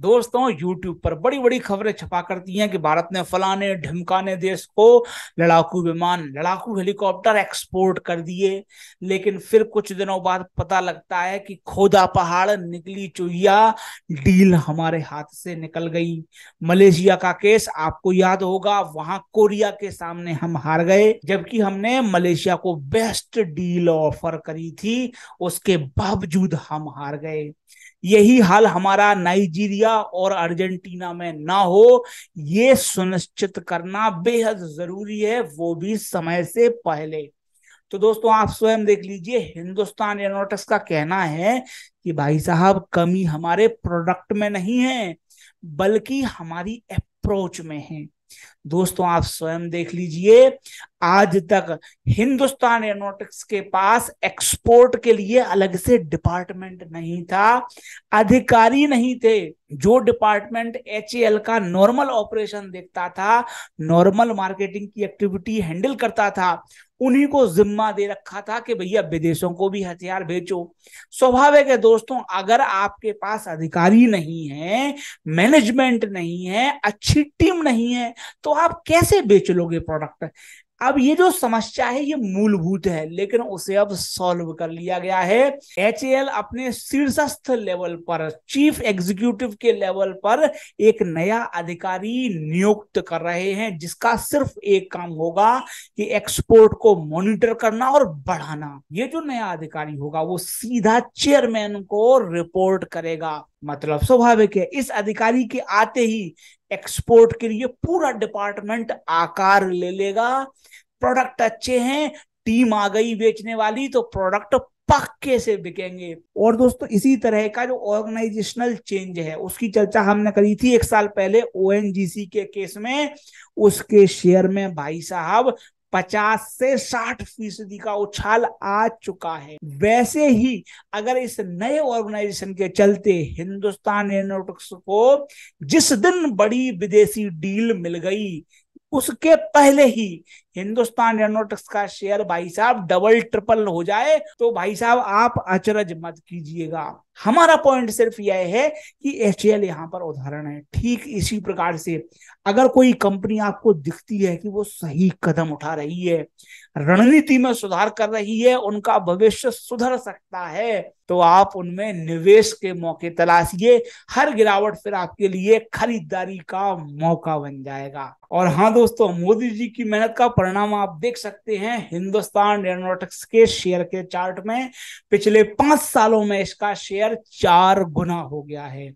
दोस्तों यूट्यूब पर बड़ी बड़ी खबरें छपा करती हैं कि भारत ने फलाने ढिमकाने देश को लड़ाकू विमान लड़ाकू हेलीकॉप्टर एक्सपोर्ट कर दिए लेकिन फिर कुछ दिनों बाद पता लगता है कि खोदा पहाड़ निकली चुहिया डील हमारे हाथ से निकल गई मलेशिया का केस आपको याद होगा वहां कोरिया के सामने हम हार गए जबकि हमने मलेशिया को बेस्ट डील ऑफर करी थी उसके बावजूद हम हार गए यही हाल हमारा नाइजीरिया और अर्जेंटीना में ना हो ये सुनिश्चित करना बेहद जरूरी है वो भी समय से पहले तो दोस्तों आप स्वयं देख लीजिए हिंदुस्तान एरोनॉटिक्स का कहना है कि भाई साहब कमी हमारे प्रोडक्ट में नहीं है बल्कि हमारी अप्रोच में है दोस्तों आप स्वयं देख लीजिए आज तक हिंदुस्तान एरोनोटिक्स के पास एक्सपोर्ट के लिए अलग से डिपार्टमेंट नहीं था अधिकारी नहीं थे जो डिपार्टमेंट एच का नॉर्मल ऑपरेशन देखता था नॉर्मल मार्केटिंग की एक्टिविटी हैंडल करता था उन्हीं को जिम्मा दे रखा था कि भैया विदेशों को भी हथियार बेचो स्वाभाविक है दोस्तों अगर आपके पास अधिकारी नहीं है मैनेजमेंट नहीं है अच्छी टीम नहीं है तो आप कैसे बेच लोगे प्रोडक्ट अब ये जो समस्या है ये मूलभूत है लेकिन उसे अब सॉल्व कर लिया गया है एच अपने शीर्षस्थ लेवल पर चीफ एग्जीक्यूटिव के लेवल पर एक नया अधिकारी नियुक्त कर रहे हैं जिसका सिर्फ एक काम होगा कि एक्सपोर्ट को मॉनिटर करना और बढ़ाना ये जो नया अधिकारी होगा वो सीधा चेयरमैन को रिपोर्ट करेगा मतलब स्वाभाविक है इस अधिकारी के आते ही एक्सपोर्ट के लिए पूरा डिपार्टमेंट आकार ले लेगा प्रोडक्ट अच्छे हैं टीम आ गई बेचने वाली तो प्रोडक्ट पक्के से बिकेंगे और दोस्तों इसी तरह का जो ऑर्गेनाइजेशनल चेंज है उसकी चर्चा हमने करी थी एक साल पहले ओ के केस में उसके शेयर में भाई साहब पचास से साठ फीसदी का उछाल आ चुका है वैसे ही अगर इस नए ऑर्गेनाइजेशन के चलते हिंदुस्तान एरोनोटिक्स को जिस दिन बड़ी विदेशी डील मिल गई उसके पहले ही हिंदुस्तान एरोनोटिक्स का शेयर भाई साहब डबल ट्रिपल हो जाए तो भाई साहब आप अचरज मत कीजिएगा हमारा पॉइंट सिर्फ यह है कि एच यहां पर उदाहरण है ठीक इसी प्रकार से अगर कोई कंपनी आपको दिखती है कि वो सही कदम उठा रही है रणनीति में सुधार कर रही है उनका भविष्य सुधर सकता है तो आप उनमें निवेश के मौके तलाशिए हर गिरावट फिर आपके लिए खरीदारी का मौका बन जाएगा और हाँ दोस्तों मोदी जी की मेहनत का परिणाम आप देख सकते हैं हिंदुस्तान एरोनोटिक्स के शेयर के चार्ट में पिछले पांच सालों में इसका शेयर शेयर चार गुना हो गया है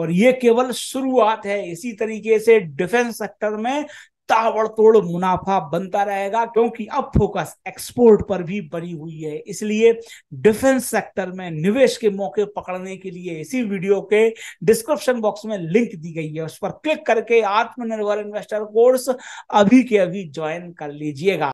और ये केवल शुरुआत है इसी तरीके से डिफेंस सेक्टर में ताबड़तोड़ मुनाफा बनता रहेगा क्योंकि अब फोकस एक्सपोर्ट पर भी बनी हुई है इसलिए डिफेंस सेक्टर में निवेश के मौके पकड़ने के लिए इसी वीडियो के डिस्क्रिप्शन बॉक्स में लिंक दी गई है उस पर क्लिक करके आत्मनिर्भर इन्वेस्टर कोर्स अभी के अभी ज्वाइन कर लीजिएगा